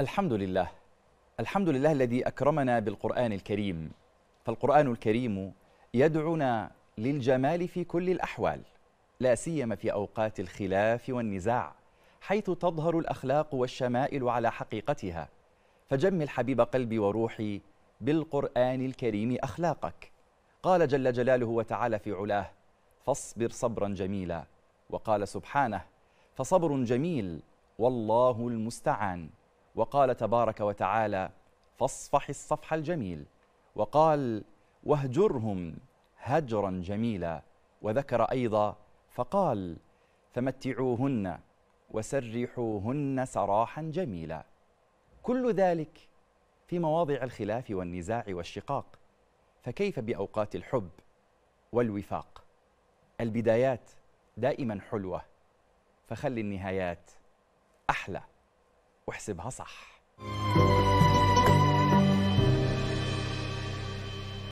الحمد لله الحمد لله الذي أكرمنا بالقرآن الكريم فالقرآن الكريم يدعونا للجمال في كل الأحوال لا سيما في أوقات الخلاف والنزاع حيث تظهر الأخلاق والشمائل على حقيقتها فجمل حبيب قلبي وروحي بالقرآن الكريم أخلاقك قال جل جلاله وتعالى في علاه فاصبر صبرا جميلا وقال سبحانه فصبر جميل والله المستعان وقال تبارك وتعالى فاصفح الصفح الجميل وقال واهجرهم هجرا جميلا وذكر أيضا فقال فمتعوهن وسرحوهن سراحا جميلا كل ذلك في مواضع الخلاف والنزاع والشقاق فكيف باوقات الحب والوفاق البدايات دائما حلوه فخلي النهايات احلى واحسبها صح